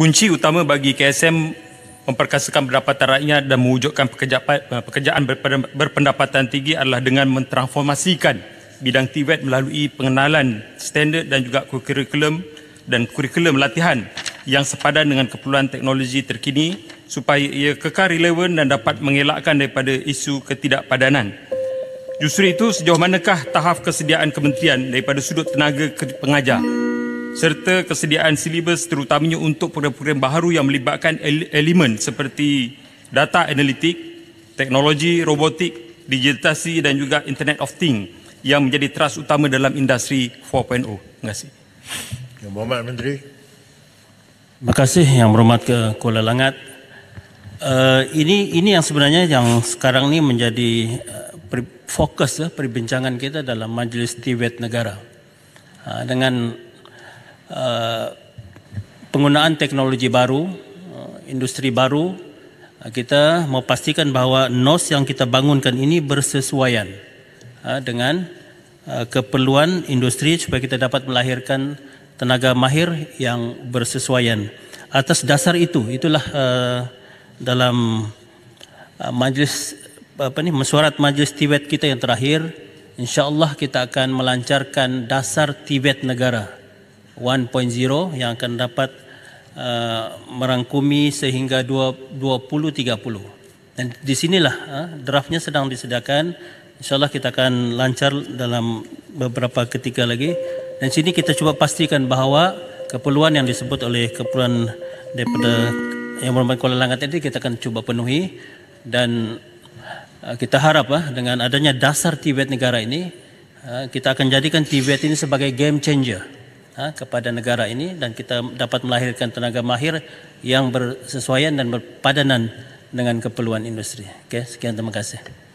kunci utama bagi KSM memperkasakan pendapatan rakyat dan mewujudkan eh, pekerjaan berpendapatan tinggi adalah dengan mentransformasikan bidang TVET melalui pengenalan standard dan juga kurikulum dan kurikulum latihan yang sepadan dengan keperluan teknologi terkini supaya ia kekal relevan dan dapat mengelakkan daripada isu ketidakpadanan. Justru itu sejauh manakah tahap kesediaan kementerian daripada sudut tenaga pengajar? serta kesediaan silibus terutamanya untuk program-program baru yang melibatkan elemen seperti data analitik, teknologi, robotik, digitasi dan juga internet of thing yang menjadi teras utama dalam industri 4.0. Terima kasih. Yang Berhormat Menteri. Terima kasih Yang Berhormat ke Kuala Langat. Uh, ini ini yang sebenarnya yang sekarang ini menjadi uh, fokus uh, perbincangan kita dalam Majlis Tibet Negara. Uh, dengan Uh, penggunaan teknologi baru, uh, industri baru, uh, kita mau pastikan bahawa NOS yang kita bangunkan ini bersesuaian dengan keperluan industri supaya kita dapat melahirkan tenaga mahir yang bersesuaian. Atas dasar itu, itulah dalam majlis apa ni mesyuarat majlis Tibet kita yang terakhir, insyaallah kita akan melancarkan dasar Tibet negara. 1.0 yang akan dapat uh, merangkumi sehingga 2030. Dan di sinilah uh, draftnya sedang disediakan. InsyaAllah kita akan lancar dalam beberapa ketika lagi. Dan sini kita cuba pastikan bahawa keperluan yang disebut oleh keperluan daripada yang merupakan Kuala Langat tadi kita akan cuba penuhi dan uh, kita harap uh, dengan adanya dasar Tibet negara ini uh, kita akan jadikan Tibet ini sebagai game changer ha, kepada negara ini dan kita dapat melahirkan tenaga mahir yang bersesuaian dan berpadanan dengan keperluan industri. Okay, sekian terima kasih.